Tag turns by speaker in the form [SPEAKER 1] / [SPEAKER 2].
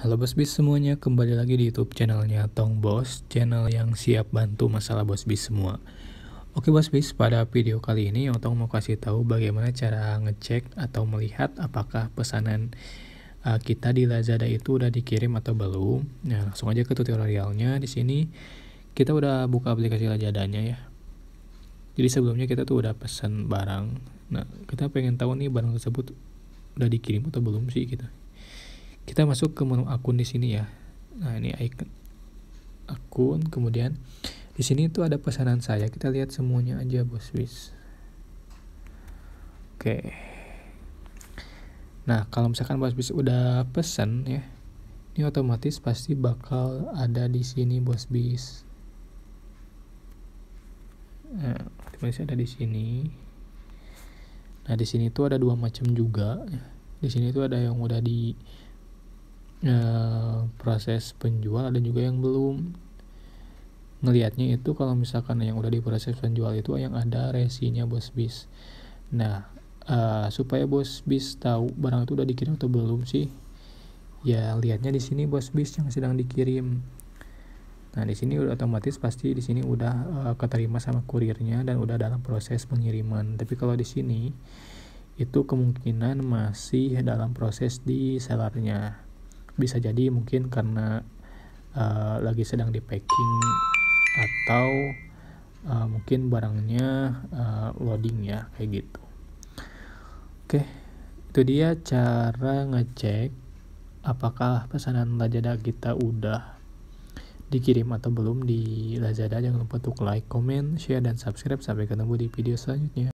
[SPEAKER 1] Halo Bos Bis semuanya, kembali lagi di YouTube channelnya Tong Bos, channel yang siap bantu masalah Bos Bis semua. Oke Bos Bis, pada video kali ini yang Tong mau kasih tahu bagaimana cara ngecek atau melihat apakah pesanan uh, kita di Lazada itu udah dikirim atau belum. Nah, langsung aja ke tutorialnya. Di sini kita udah buka aplikasi Lazadanya ya. Jadi sebelumnya kita tuh udah pesan barang. Nah, kita pengen tahu nih barang tersebut udah dikirim atau belum sih kita. Gitu kita masuk ke menu akun di sini ya nah ini icon akun kemudian di sini itu ada pesanan saya kita lihat semuanya aja bos wis oke nah kalau misalkan bos wis udah pesan ya ini otomatis pasti bakal ada di sini bos bis nah, ada di sini nah di sini itu ada dua macam juga di sini itu ada yang udah di e, proses penjual ada juga yang belum ngelihatnya itu kalau misalkan yang udah diproses penjual itu yang ada resinya bos bis nah e, supaya bos bis tahu barang itu udah dikirim atau belum sih ya lihatnya di sini bos bis yang sedang dikirim nah di sini udah otomatis pasti di sini udah e, keterima sama kurirnya dan udah dalam proses pengiriman tapi kalau di sini itu kemungkinan masih dalam proses di sellernya bisa jadi mungkin karena uh, lagi sedang di packing atau uh, mungkin barangnya uh, loading ya kayak gitu oke itu dia cara ngecek apakah pesanan Lazada kita udah dikirim atau belum di Lazada jangan lupa untuk like, comment, share, dan subscribe sampai ketemu di video selanjutnya